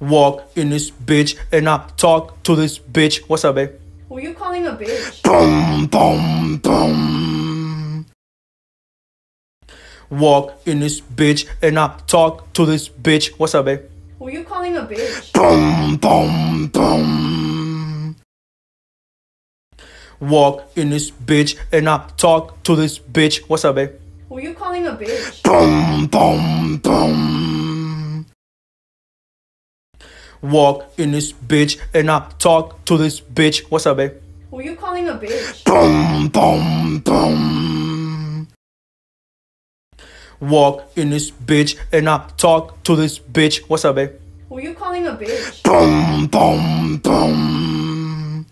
walk in this bitch and I talk to this bitch. What's up, babe? Were you calling a bitch? Boom, boom, boom. Walk in this bitch and I talk to this bitch. What's up, babe? Were you calling a bitch? Boom, boom, boom. Walk in this bitch and I talk to this bitch. What's up, babe? Were you calling a bitch? Boom, boom, boom walk in this bitch and I talk to this bitch. What's up, babe? Who you calling a bitch? Boom, boom, boom. Walk in this bitch and I talk to this bitch. What's up, babe? Who you calling a bitch? Boom, boom, boom.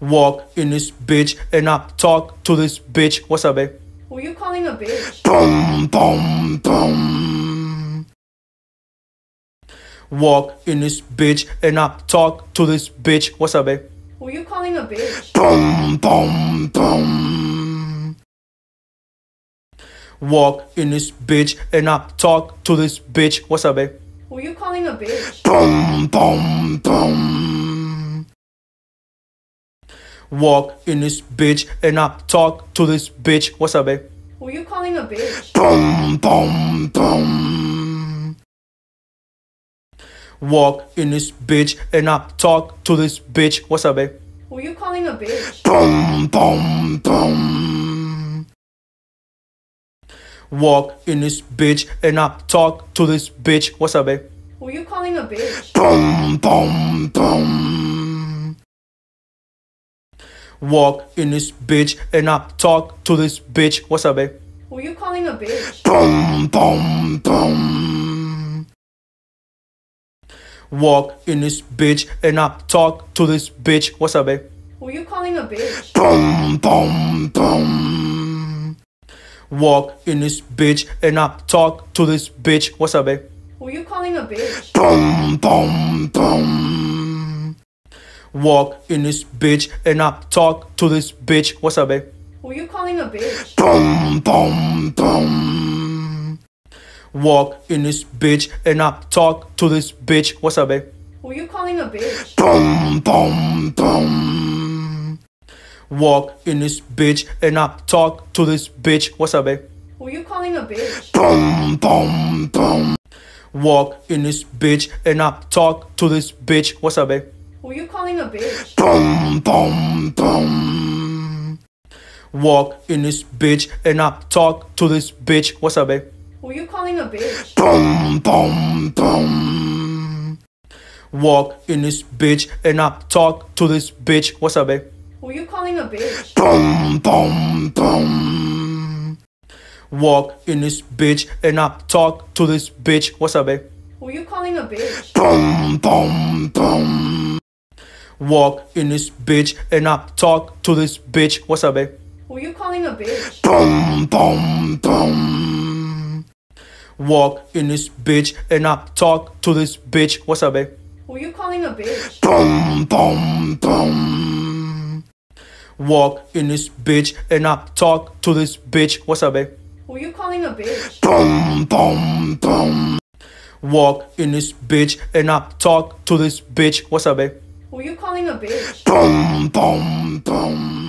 Walk in this bitch and I talk to this bitch. What's up, babe? Who you calling a bitch? Boom, boom, boom walk in this bitch and I talk to this bitch. What's up, babe? Who you calling a bitch? Boom, boom, boom. Walk in this bitch and I talk to this bitch. What's up, babe? Who you calling a bitch? Boom, boom, boom. Walk in this bitch and I talk to this bitch. What's up, babe? Who you calling a bitch? Boom, boom. walk in this bitch and I talk to this bitch. What's up, babe? Who you calling a bitch? Boom, boom, boom. Walk in this bitch and I talk to this bitch. What's up, babe? Who you calling a bitch? Boom, boom, boom. Walk in this bitch and I talk to this bitch. What's up, babe? Who you calling a bitch? Boom, boom, boom walk in this bitch and I talk to this bitch. What's up, babe? Were you calling a bitch? Boom, boom, boom. Walk in this bitch and I talk to this bitch. What's up, babe? Were you calling a bitch? Boom, boom, boom. Walk in this bitch and I talk to this bitch. What's up, babe? Were you calling a bitch? Boom, boom, boom walk in this bitch and I talk to this bitch. What's up, babe? Were you calling a bitch? Boom, boom, boom. Walk in this bitch and I talk to this bitch. What's up, babe? Were you calling a bitch? Boom, boom, boom. Walk in this bitch and I talk to this bitch. What's up, babe? Were you calling a bitch? Boom, boom, boom. Walk in this bitch and I talk to this bitch. What's up, babe? Were you calling a bitch? Boom, boom, boom. Walk in this bitch and I talk to this bitch. What's up, babe? Were you calling a bitch? Boom, boom, boom. Walk in this bitch and I talk to this bitch. What's up, babe? Were you calling a bitch? Boom, boom, boom. Walk in this bitch and I talk to this bitch. What's up, babe? Were you calling a bitch? Boom, boom, boom walk in this bitch and I talk to this bitch. What's up, babe? Who you calling a bitch? Boom, boom, boom. Walk in this bitch and I talk to this bitch. What's up, babe? Who you calling a bitch? Boom, boom, boom. Walk in this bitch and I talk to this bitch. What's up, babe? Who you calling a bitch? Boom, boom, boom.